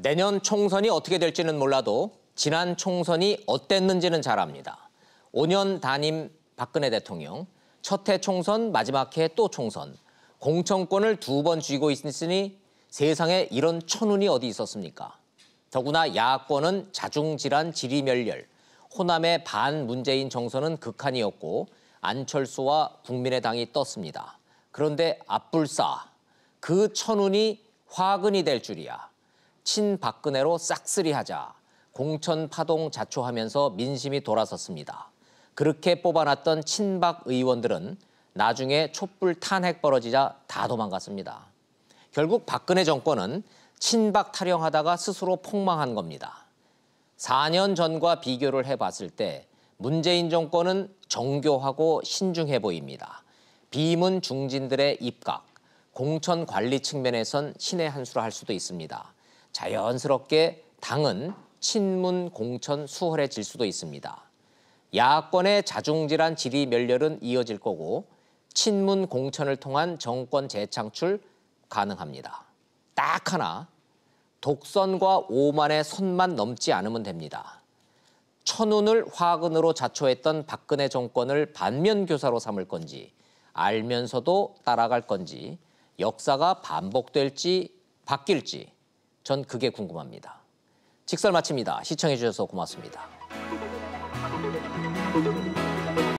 내년 총선이 어떻게 될지는 몰라도 지난 총선이 어땠는지는 잘 압니다. 5년 단임 박근혜 대통령, 첫 해 총선, 마지막 해 또 총선, 공천권을 두 번 쥐고 있으니 세상에 이런 천운이 어디 있었습니까? 더구나 야권은 자중질환 지리멸렬, 호남의 반문재인 정서는 극한이었고 안철수와 국민의당이 떴습니다. 그런데 앞불사, 그 천운이 화근이 될 줄이야. 친박근혜로 싹쓸이하자 공천 파동 자초하면서 민심이 돌아섰습니다. 그렇게 뽑아놨던 친박 의원들은 나중에 촛불 탄핵 벌어지자 다 도망갔습니다. 결국 박근혜 정권은 친박 타령하다가 스스로 폭망한 겁니다. 4년 전과 비교를 해봤을 때 문재인 정권은 정교하고 신중해 보입니다. 비문 중진들의 입각, 공천 관리 측면에선 신의 한 수라 할 수도 있습니다. 자연스럽게 당은 친문 공천 수월해질 수도 있습니다. 야권의 자중질환 질의 멸렬은 이어질 거고 친문 공천을 통한 정권 재창출 가능합니다. 딱 하나 독선과 오만의 선만 넘지 않으면 됩니다. 천운을 화근으로 자초했던 박근혜 정권을 반면교사로 삼을 건지 알면서도 따라갈 건지 역사가 반복될지 바뀔지 전 그게 궁금합니다. 직설 마칩니다. 시청해주셔서 고맙습니다.